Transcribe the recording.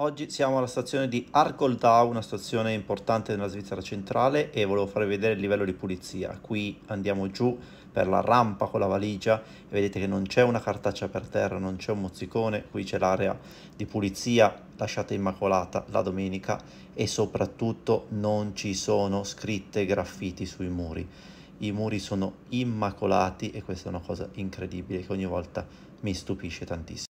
Oggi siamo alla stazione di Arcoldau, una stazione importante nella Svizzera centrale e volevo farvi vedere il livello di pulizia. Qui andiamo giù per la rampa con la valigia e vedete che non c'è una cartaccia per terra, non c'è un mozzicone, qui c'è l'area di pulizia lasciata immacolata la domenica e soprattutto non ci sono scritte graffiti sui muri. I muri sono immacolati e questa è una cosa incredibile che ogni volta mi stupisce tantissimo.